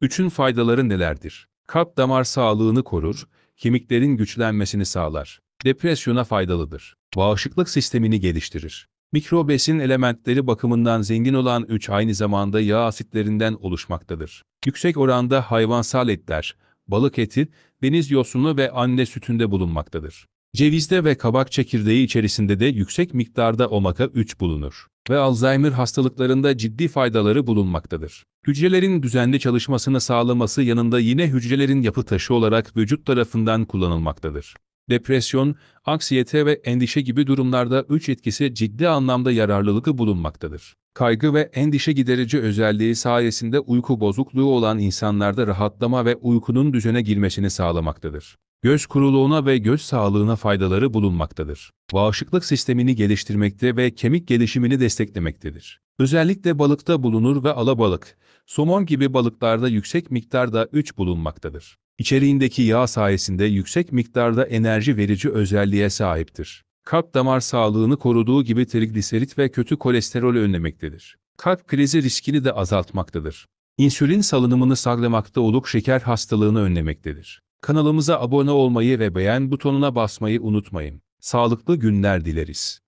Üçün faydaları nelerdir? Kalp damar sağlığını korur, kemiklerin güçlenmesini sağlar. Depresyona faydalıdır. Bağışıklık sistemini geliştirir. Mikrobesin elementleri bakımından zengin olan üç aynı zamanda yağ asitlerinden oluşmaktadır. Yüksek oranda hayvansal etler, balık eti, deniz yosunu ve anne sütünde bulunmaktadır. Cevizde ve kabak çekirdeği içerisinde de yüksek miktarda omega 3 bulunur ve Alzheimer hastalıklarında ciddi faydaları bulunmaktadır. Hücrelerin düzenli çalışmasını sağlaması yanında yine hücrelerin yapı taşı olarak vücut tarafından kullanılmaktadır depresyon, aksiyete ve endişe gibi durumlarda üç etkisi ciddi anlamda yararlılıkı bulunmaktadır. Kaygı ve endişe giderici özelliği sayesinde uyku bozukluğu olan insanlarda rahatlama ve uykunun düzene girmesini sağlamaktadır. Göz kuruluğuna ve göz sağlığına faydaları bulunmaktadır. Bağışıklık sistemini geliştirmekte ve kemik gelişimini desteklemektedir. Özellikle balıkta bulunur ve alabalık, somon gibi balıklarda yüksek miktarda 3 bulunmaktadır. İçeriğindeki yağ sayesinde yüksek miktarda enerji verici özelliğe sahiptir. Kalp damar sağlığını koruduğu gibi trigliserit ve kötü kolesterolü önlemektedir. Kalp krizi riskini de azaltmaktadır. İnsülin salınımını sağlamakta olup şeker hastalığını önlemektedir. Kanalımıza abone olmayı ve beğen butonuna basmayı unutmayın. Sağlıklı günler dileriz.